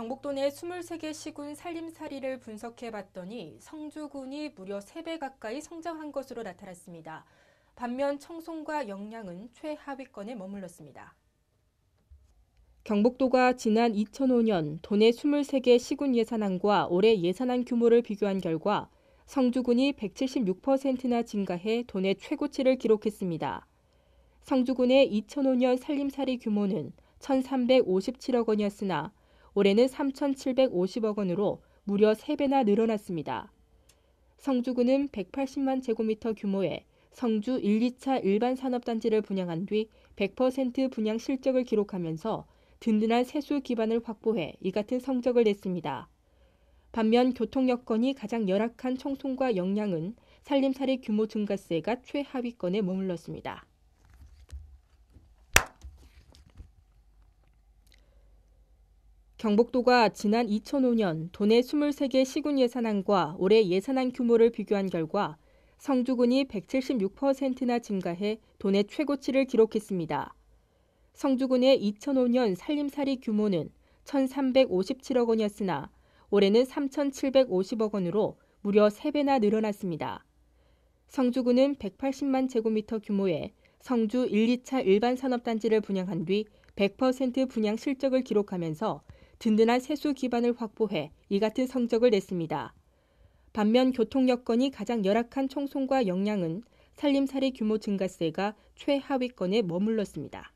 경북도 내 23개 시군 살림살이를 분석해 봤더니 성주군이 무려 3배 가까이 성장한 것으로 나타났습니다. 반면 청송과 영양은 최하위권에 머물렀습니다. 경북도가 지난 2005년 도내 23개 시군 예산안과 올해 예산안 규모를 비교한 결과 성주군이 176%나 증가해 도내 최고치를 기록했습니다. 성주군의 2005년 살림살이 규모는 1,357억 원이었으나 올해는 3,750억 원으로 무려 3배나 늘어났습니다. 성주구는 180만 제곱미터 규모의 성주 1, 2차 일반 산업단지를 분양한 뒤 100% 분양 실적을 기록하면서 든든한 세수 기반을 확보해 이 같은 성적을 냈습니다. 반면 교통 여건이 가장 열악한 청송과 영양은 살림살이 규모 증가세가 최하위권에 머물렀습니다. 경북도가 지난 2005년 도내 23개 시군 예산안과 올해 예산안 규모를 비교한 결과 성주군이 176%나 증가해 도내 최고치를 기록했습니다. 성주군의 2005년 살림살이 규모는 1,357억 원이었으나 올해는 3,750억 원으로 무려 3배나 늘어났습니다. 성주군은 180만 제곱미터 규모의 성주 1, 2차 일반 산업단지를 분양한 뒤 100% 분양 실적을 기록하면서 든든한 세수 기반을 확보해 이 같은 성적을 냈습니다. 반면 교통 여건이 가장 열악한 청송과 영양은 살림살이 규모 증가세가 최하위권에 머물렀습니다.